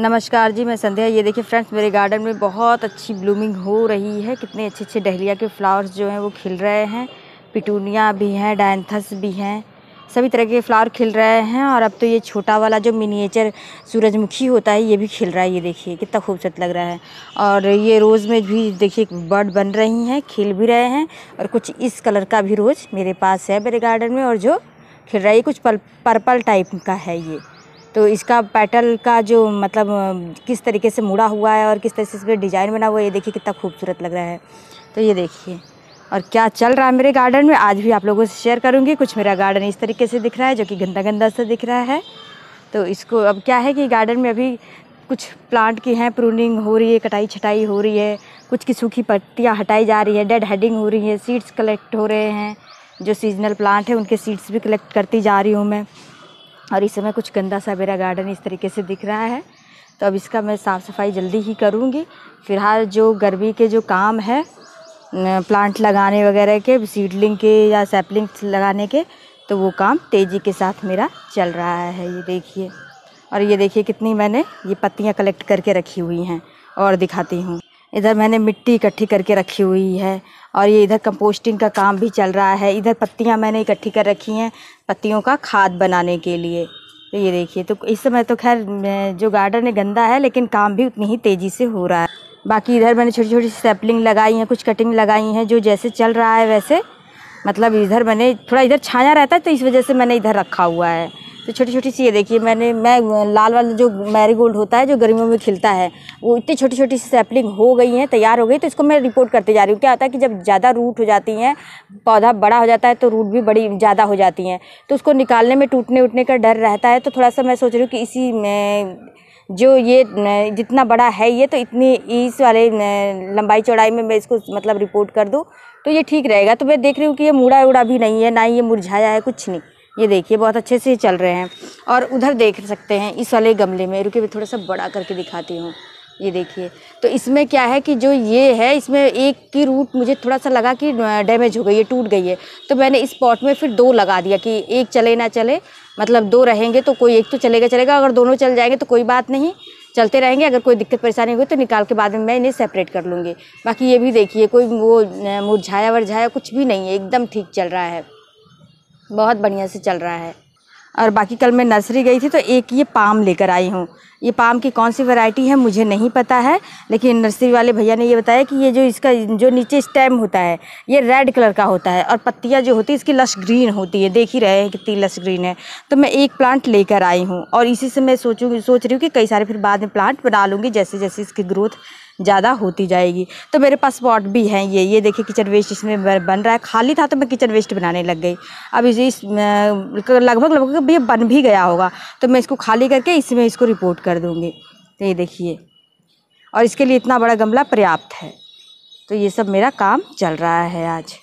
नमस्कार जी मैं संध्या ये देखिए फ्रेंड्स मेरे गार्डन में बहुत अच्छी ब्लूमिंग हो रही है कितने अच्छे अच्छे डहलिया के फ्लावर्स जो हैं वो खिल रहे हैं पिटूनिया भी हैं डायंथस भी हैं सभी तरह के फ्लावर खिल रहे हैं और अब तो ये छोटा वाला जो मिनिएचर सूरजमुखी होता है ये भी खिल रहा है ये देखिए कितना खूबसूरत लग रहा है और ये रोज़ में भी देखिए बर्ड बन रही हैं खिल भी रहे हैं और कुछ इस कलर का भी रोज़ मेरे पास है मेरे गार्डन में और जो खिल रहा है ये कुछ पर्पल टाइप का है ये तो इसका पैटल का जो मतलब किस तरीके से मुड़ा हुआ है और किस तरीके से इसका डिज़ाइन बना हुआ है ये देखिए कितना खूबसूरत लग रहा है तो ये देखिए और क्या चल रहा है मेरे गार्डन में आज भी आप लोगों से शेयर करूँगी कुछ मेरा गार्डन इस तरीके से दिख रहा है जो कि गंदा गंदा सा दिख रहा है तो इसको अब क्या है कि गार्डन में अभी कुछ प्लांट की हैं प्रूनिंग हो रही है कटाई छटाई हो रही है कुछ की सूखी पत्तियाँ हटाई जा रही है डेड हेडिंग हो रही है सीड्स कलेक्ट हो रहे हैं जो सीजनल प्लांट है उनके सीड्स भी कलेक्ट करती जा रही हूँ मैं और इस समय कुछ गंदा सा मेरा गार्डन इस तरीके से दिख रहा है तो अब इसका मैं साफ़ सफाई जल्दी ही करूँगी फ़िलहाल जो गर्मी के जो काम है प्लांट लगाने वगैरह के सीडलिंग के या सैपलिंग लगाने के तो वो काम तेज़ी के साथ मेरा चल रहा है ये देखिए और ये देखिए कितनी मैंने ये पत्तियाँ कलेक्ट करके रखी हुई हैं और दिखाती हूँ इधर मैंने मिट्टी इकट्ठी करके रखी हुई है और ये इधर कंपोस्टिंग का काम भी चल रहा है इधर पत्तियाँ मैंने इकट्ठी कर रखी हैं पत्तियों का खाद बनाने के लिए तो ये देखिए तो इस समय तो खैर जो गार्डन है गंदा है लेकिन काम भी उतनी ही तेज़ी से हो रहा है बाकी इधर मैंने छोटी छोटी सेपलिंग लगाई हैं कुछ कटिंग लगाई हैं जो जैसे चल रहा है वैसे मतलब इधर मैंने थोड़ा इधर छाया रहता है तो इस वजह से मैंने इधर रखा हुआ है तो छोटी छोटी सी ये देखिए मैंने मैं लाल वाला जो मैरी गोल्ड होता है जो गर्मियों में खिलता है वो इतनी छोटी छोटी सी सैपलिंग हो गई हैं तैयार हो गई तो इसको मैं रिपोर्ट करते जा रही हूँ क्या होता है कि जब ज़्यादा रूट हो जाती हैं पौधा बड़ा हो जाता है तो रूट भी बड़ी ज़्यादा हो जाती हैं तो उसको निकालने में टूटने उठने का डर रहता है तो थोड़ा सा मैं सोच रही हूँ कि इसी में जो ये जितना बड़ा है ये तो इतनी इस वाले लंबाई चौड़ाई में मैं इसको मतलब रिपोर्ट कर दूँ तो ये ठीक रहेगा तो मैं देख रही हूँ कि ये मुड़ा उड़ा भी नहीं है ना ही ये मुरझाया है कुछ नहीं ये देखिए बहुत अच्छे से चल रहे हैं और उधर देख सकते हैं इस वाले गमले में रुके मैं थोड़ा सा बड़ा करके दिखाती हूँ ये देखिए तो इसमें क्या है कि जो ये है इसमें एक की रूट मुझे थोड़ा सा लगा कि डैमेज हो गई है टूट गई है तो मैंने इस पॉट में फिर दो लगा दिया कि एक चले ना चले मतलब दो रहेंगे तो कोई एक तो चलेगा चलेगा अगर दोनों चल जाएंगे तो कोई बात नहीं चलते रहेंगे अगर कोई दिक्कत परेशानी हुई तो निकाल के बाद में मैं इन्हें सेपरेट कर लूँगी बाकी ये भी देखिए कोई वो मुरझाया वरझाया कुछ भी नहीं है एकदम ठीक चल रहा है बहुत बढ़िया से चल रहा है और बाकी कल मैं नर्सरी गई थी तो एक ये पाम लेकर आई हूँ ये पाम की कौन सी वैरायटी है मुझे नहीं पता है लेकिन नर्सरी वाले भैया ने ये बताया कि ये जो इसका जो नीचे स्टेम होता है ये रेड कलर का होता है और पत्तियाँ जो होती है इसकी लश ग्रीन होती है देख ही रहे हैं कितनी लश ग्रीन है तो मैं एक प्लांट लेकर आई हूँ और इसी से मैं सोचूँ सोच रही हूँ कि कई सारे फिर बाद में प्लांट बना लूँगी जैसे जैसे इसकी ग्रोथ ज़्यादा होती जाएगी तो मेरे पास पॉट भी हैं ये ये देखिए किचन वेस्ट इसमें बन रहा है खाली था तो मैं किचन वेस्ट बनाने लग गई अब इस लगभग लगभग ये बन भी गया होगा तो मैं इसको खाली करके इसमें इसको रिपोर्ट कर दूँगी तो ये देखिए और इसके लिए इतना बड़ा गमला पर्याप्त है तो ये सब मेरा काम चल रहा है आज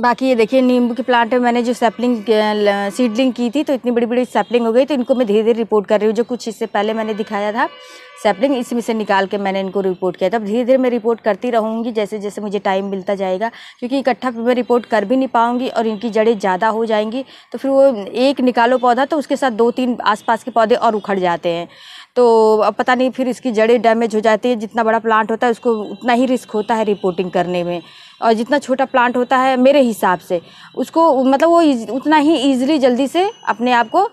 बाकी ये देखिए नींबू के प्लांट में मैंने जो सैपलिंग सीडलिंग की थी तो इतनी बड़ी बड़ी सैपलिंग हो गई तो इनको मैं धीरे धीरे रिपोर्ट कर रही हूँ जो कुछ इससे पहले मैंने दिखाया था सैपलिंग इसमें से निकाल के मैंने इनको रिपोर्ट किया था अब धीरे धीरे मैं रिपोर्ट करती रहूँगी जैसे जैसे मुझे टाइम मिलता जाएगा क्योंकि इकट्ठा मैं रिपोर्ट कर भी नहीं पाऊँगी और इनकी जड़ें ज़्यादा हो जाएंगी तो फिर वो एक निकालो पौधा तो उसके साथ दो तीन आस के पौधे और उखड़ जाते हैं तो अब पता नहीं फिर इसकी जड़ें डैमेज हो जाती है जितना बड़ा प्लांट होता है उसको उतना ही रिस्क होता है रिपोर्टिंग करने में और जितना छोटा प्लांट होता है मेरे हिसाब से उसको मतलब वो उतना ही ईजिली जल्दी से अपने आप को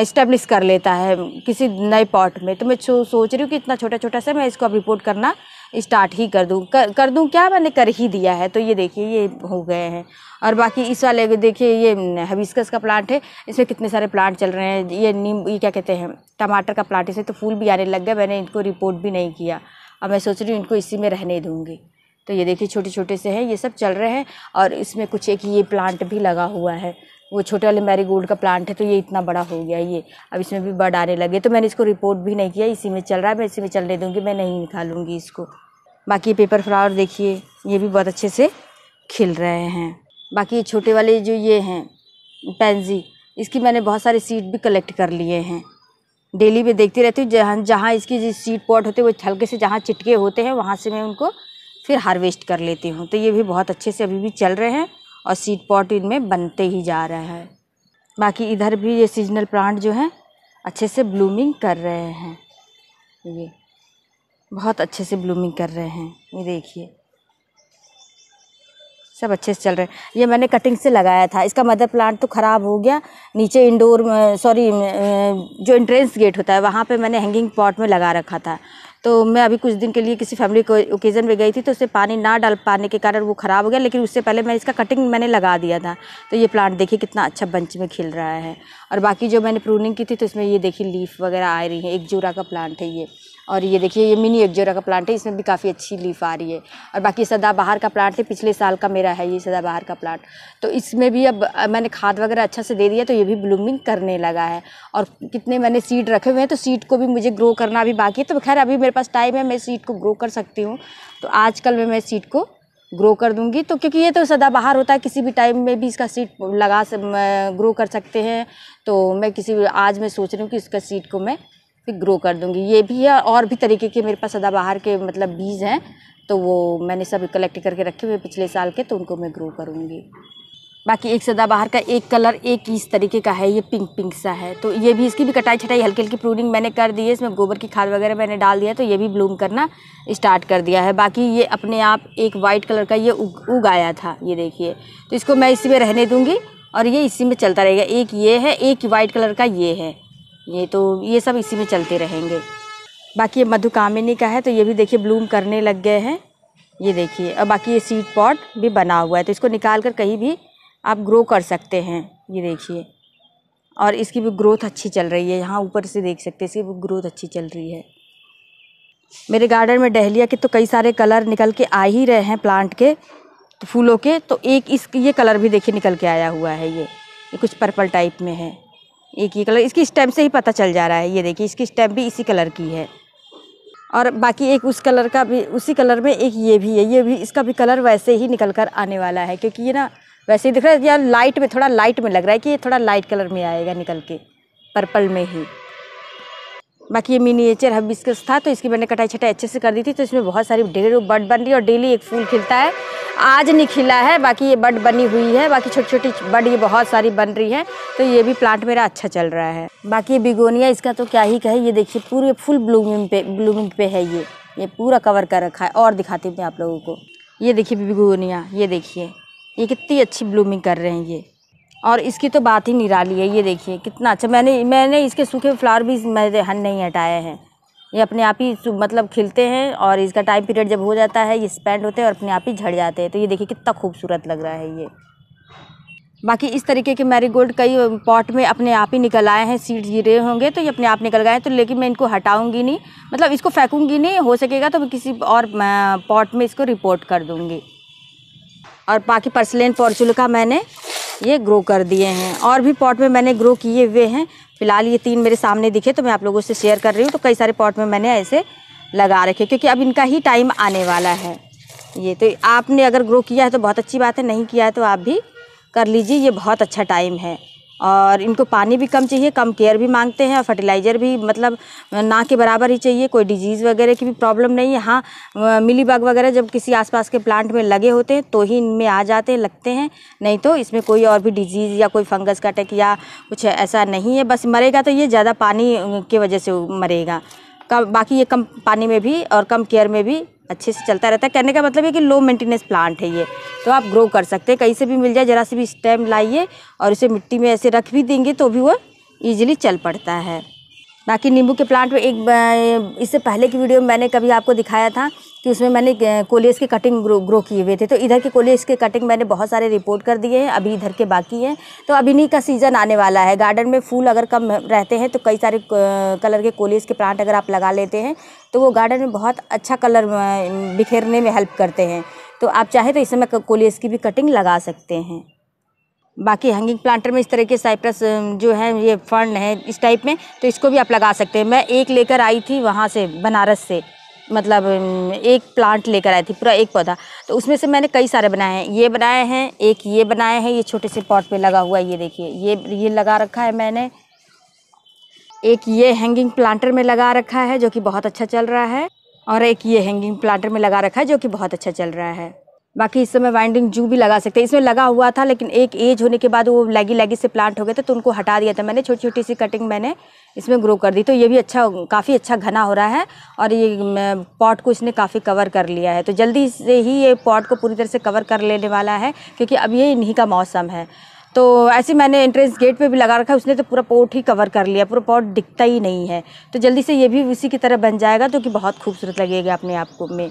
इस्टेब्लिश कर लेता है किसी नए पॉट में तो मैं सोच रही हूँ कि इतना छोटा छोटा सा मैं इसको अब रिपोर्ट करना स्टार्ट ही कर दूँ कर, कर दूँ क्या मैंने कर ही दिया है तो ये देखिए ये हो गए हैं और बाकी इस वाले देखिए ये हबिस्कस का प्लांट है इसमें कितने सारे प्लांट चल रहे हैं ये नीम ये क्या कहते हैं टमाटर का प्लांट इसे तो फूल भी आने लग गया मैंने इनको रिपोर्ट भी नहीं किया और मैं सोच रही हूँ इनको इसी में रहने दूँगी तो ये देखिए छोटे छोटे से हैं ये सब चल रहे हैं और इसमें कुछ एक ये प्लांट भी लगा हुआ है वो छोटे वाले गोल्ड का प्लांट है तो ये इतना बड़ा हो गया ये अब इसमें भी बर्ड आने लगे तो मैंने इसको रिपोर्ट भी नहीं किया इसी में चल रहा है मैं इसी में चलने दूँगी मैं नहीं निकालूंगी इसको बाकी पेपर फ्लावर देखिए ये भी बहुत अच्छे से खिल रहे हैं बाकी ये छोटे वाले जो ये हैं पेंजी इसकी मैंने बहुत सारे सीड भी कलेक्ट कर लिए हैं डेली में देखती रहती हूँ जहाँ जहाँ इसकी जो सीड पॉट होते हैं वो हल्के से जहाँ चिटके होते हैं वहाँ से मैं उनको फिर हार्वेस्ट कर लेती हूँ तो ये भी बहुत अच्छे से अभी भी चल रहे हैं और सीड पॉट इनमें बनते ही जा रहा है बाकी इधर भी ये सीजनल प्लांट जो हैं अच्छे से ब्लूमिंग कर रहे हैं ये बहुत अच्छे से ब्लूमिंग कर रहे हैं ये देखिए सब अच्छे से चल रहे हैं ये मैंने कटिंग से लगाया था इसका मदर प्लांट तो ख़राब हो गया नीचे इंडोर सॉरी जो इंट्रेंस गेट होता है वहाँ पे मैंने हैंगिंग पॉट में लगा रखा था तो मैं अभी कुछ दिन के लिए किसी फैमिली को ओकेज़न में गई थी तो उससे पानी ना डाल पाने के कारण वो ख़राब हो गया लेकिन उससे पहले मैं इसका कटिंग मैंने लगा दिया था तो ये प्लांट देखिए कितना अच्छा बंच में खिल रहा है और बाकी जो मैंने प्रूनिंग की थी तो इसमें ये देखिए लीफ वगैरह आ रही है एक जूरा का प्लांट है ये और ये देखिए ये मिनी एक्जोरा का प्लांट है इसमें भी काफ़ी अच्छी लीफ आ रही है और बाकी सदाबहार का प्लांट है पिछले साल का मेरा है ये सदाबहार का प्लांट तो इसमें भी अब मैंने खाद वगैरह अच्छा से दे दिया तो ये भी ब्लूमिंग करने लगा है और कितने मैंने सीड रखे हुए हैं तो सीड को भी मुझे ग्रो करना अभी बाकी है तो खैर अभी मेरे पास टाइम है मैं सीड को ग्रो कर सकती हूँ तो आजकल में मैं सीड को ग्रो कर दूंगी तो क्योंकि ये तो सदा बाहर होता है किसी भी टाइम में भी इसका सीट लगा ग्रो कर सकते हैं तो मैं किसी आज मैं सोच रही हूँ कि इसका सीट को मैं फिर ग्रो कर दूँगी ये भी है और भी तरीके के मेरे पास सदाबहार के मतलब बीज हैं तो वो मैंने सब कलेक्ट करके रखे हुए पिछले साल के तो उनको मैं ग्रो करूँगी बाकी एक सदाबहार का एक कलर एक इस तरीके का है ये पिंक पिंक सा है तो ये भी इसकी भी कटाई छटाई हल्की हल्की प्रूनिंग मैंने कर दी है इसमें गोबर की खाद वगैरह मैंने डाल दिया तो ये भी ब्लूम करना स्टार्ट कर दिया है बाकी ये अपने आप एक वाइट कलर का ये उग उग था ये देखिए तो इसको मैं इसी में रहने दूँगी और ये इसी में चलता रहेगा एक ये है एक वाइट कलर का ये है ये तो ये सब इसी में चलते रहेंगे बाकी ये मधुकामिनी का है तो ये भी देखिए ब्लूम करने लग गए हैं ये देखिए और बाकी ये सीड पॉट भी बना हुआ है तो इसको निकाल कर कहीं भी आप ग्रो कर सकते हैं ये देखिए और इसकी भी ग्रोथ अच्छी चल रही है यहाँ ऊपर से देख सकते हैं इसकी भी ग्रोथ अच्छी चल रही है मेरे गार्डन में डहलिया के तो कई सारे कलर निकल के आ ही रहे हैं प्लांट के तो फूलों के तो एक इस ये कलर भी देखिए निकल के आया हुआ है ये ये कुछ पर्पल टाइप में है एक ही कलर इसकी स्टैम्प से ही पता चल जा रहा है ये देखिए इसकी स्टैम्प भी इसी कलर की है और बाकी एक उस कलर का भी उसी कलर में एक ये भी है ये भी इसका भी कलर वैसे ही निकल कर आने वाला है क्योंकि ये ना वैसे ही दिख रहा है यार लाइट में थोड़ा लाइट में लग रहा है कि ये थोड़ा लाइट कलर में आएगा निकल के पर्पल में ही बाकी ये मिनीचर हबिस्कस था तो इसकी मैंने कटाई छटाई अच्छे से कर दी थी तो इसमें बहुत सारी ढेरों बर्ड बन रही है और डेली एक फूल खिलता है आज नहीं खिला है बाकी ये बर्ड बनी हुई है बाकी छोटी छोटी बर्ड ये बहुत सारी बन रही है तो ये भी प्लांट मेरा अच्छा चल रहा है बाकी ये बिगोनिया इसका तो क्या ही कहे ये देखिए पूरे फुल ब्लूमिंग पे ब्लूमिंग पे है ये ये पूरा कवर कर रखा है और दिखाती हूँ मैं आप लोगों को ये देखिए बिगोनिया ये देखिए ये कितनी अच्छी ब्लूमिंग कर रहे हैं ये और इसकी तो बात ही निराली है ये देखिए कितना अच्छा मैंने मैंने इसके सूखे फ्लावर भी मैंने हन नहीं हटाए हैं ये अपने आप ही मतलब खिलते हैं और इसका टाइम पीरियड जब हो जाता है ये स्पेंड होते हैं और अपने आप ही झड़ जाते हैं तो ये देखिए कितना खूबसूरत लग रहा है ये बाकी इस तरीके के मैरीगोल्ड कई पॉट में अपने आप ही निकल आए हैं सीड्स गिरे होंगे तो ये अपने आप निकल गए तो लेकिन मैं इनको हटाऊंगी नहीं मतलब इसको फेंकूंगी नहीं हो सकेगा तो मैं किसी और पॉट में इसको रिपोर्ट कर दूंगी और बाकी पर्सलेन पॉर्चुल का मैंने ये ग्रो कर दिए हैं और भी पॉट में मैंने ग्रो किए हुए हैं फिलहाल ये तीन मेरे सामने दिखे तो मैं आप लोगों से शेयर कर रही हूँ तो कई सारे पॉट में मैंने ऐसे लगा रखे क्योंकि अब इनका ही टाइम आने वाला है ये तो आपने अगर ग्रो किया है तो बहुत अच्छी बात है नहीं किया है तो आप भी कर लीजिए ये बहुत अच्छा टाइम है और इनको पानी भी कम चाहिए कम केयर भी मांगते हैं और फर्टिलाइज़र भी मतलब ना के बराबर ही चाहिए कोई डिजीज़ वगैरह की भी प्रॉब्लम नहीं है हाँ मिली बग वगैरह जब किसी आसपास के प्लांट में लगे होते हैं तो ही इनमें आ जाते हैं लगते हैं नहीं तो इसमें कोई और भी डिजीज़ या कोई फंगस का अटैक या कुछ ऐसा नहीं है बस मरेगा तो ये ज़्यादा पानी की वजह से मरेगा कम बाकी ये कम पानी में भी और कम केयर में भी अच्छे से चलता रहता है कहने का मतलब है कि लो मेंटेनेंस प्लांट है ये तो आप ग्रो कर सकते हैं कहीं से भी मिल जाए ज़रा से भी स्टेम लाइए और इसे मिट्टी में ऐसे रख भी देंगे तो भी वो ईजिली चल पड़ता है बाकी नींबू के प्लांट में एक इससे पहले की वीडियो में मैंने कभी आपको दिखाया था कि उसमें मैंने कोलेज की कटिंग ग्रो ग्रो किए हुए थे तो इधर के कोलेज के कटिंग मैंने बहुत सारे रिपोर्ट कर दिए हैं अभी इधर के बाकी हैं तो अभी नहीं का सीज़न आने वाला है गार्डन में फूल अगर कम रहते हैं तो कई सारे कलर के कोलेज के प्लांट अगर आप लगा लेते हैं तो वो गार्डन में बहुत अच्छा कलर बिखेरने में हेल्प करते हैं तो आप चाहे तो इस समय कोलेज की भी कटिंग लगा सकते हैं बाकी हैंगिंग प्लांटर में इस तरह के साइप्रस जो है ये फंड है इस टाइप में तो इसको भी आप लगा सकते हैं मैं एक लेकर आई थी वहाँ से बनारस से मतलब एक प्लांट लेकर आई थी पूरा एक पौधा तो उसमें से मैंने कई सारे बनाए हैं ये बनाए हैं एक ये बनाए हैं ये छोटे से पॉट पे लगा हुआ है ये देखिए ये ये लगा रखा है मैंने एक ये हैंगिंग प्लांटर में लगा रखा है जो कि बहुत अच्छा चल रहा है और एक ये हैंगिंग प्लांटर में लगा रखा है जो कि बहुत अच्छा चल रहा है बाकी इस समय वाइंडिंग जू भी लगा सकते हैं इसमें लगा हुआ था लेकिन एक एज होने के बाद वो लैगी लैगी से प्लांट हो गए थे तो उनको हटा दिया था मैंने छोटी छोटी सी कटिंग मैंने इसमें ग्रो कर दी तो ये भी अच्छा काफ़ी अच्छा घना हो रहा है और ये पॉट को इसने काफ़ी कवर कर लिया है तो जल्दी से ही ये पॉट को पूरी तरह से कवर कर लेने वाला है क्योंकि अब ये इन्हीं का मौसम है तो ऐसे मैंने एंट्रेंस गेट पे भी लगा रखा है उसने तो पूरा पॉट ही कवर कर लिया पूरा पॉट दिखता ही नहीं है तो जल्दी से ये भी उसी की तरह बन जाएगा तो कि बहुत खूबसूरत लगेगा अपने आप को में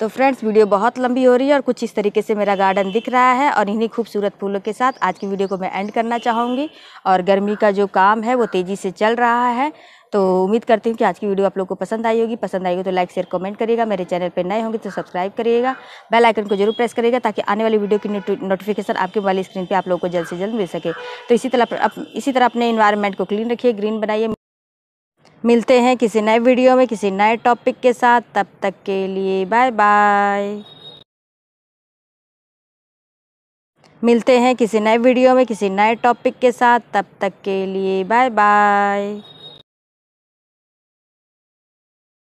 तो फ्रेंड्स वीडियो बहुत लंबी हो रही है और कुछ इस तरीके से मेरा गार्डन दिख रहा है और इन्हीं खूबसूरत फूलों के साथ आज की वीडियो को मैं एंड करना चाहूँगी और गर्मी का जो काम है वो तेज़ी से चल रहा है तो उम्मीद करती हूँ कि आज की वीडियो आप लोग को पसंद आई होगी पसंद आएगी तो लाइक शेयर कमेंट करिएगा मेरे चैनल पर नए होंगे तो सब्सक्राइब करिएगा बेल आइकन को जरूर प्रेस करिएगा ताकि आने वाली वीडियो की नोटिफिकेशन आपके वाली स्क्रीन पर आप लोग को जल्द से जल्द मिल सके तो इसी तरह इसी तरह अपने इन्वायरमेंट को क्लीन रखिए ग्रीन बनाइए मिलते हैं किसी नए वीडियो में किसी नए टॉपिक के साथ तब तक के लिए बाय बाय मिलते हैं किसी नए वीडियो में किसी नए टॉपिक के साथ तब तक के लिए बाय बाय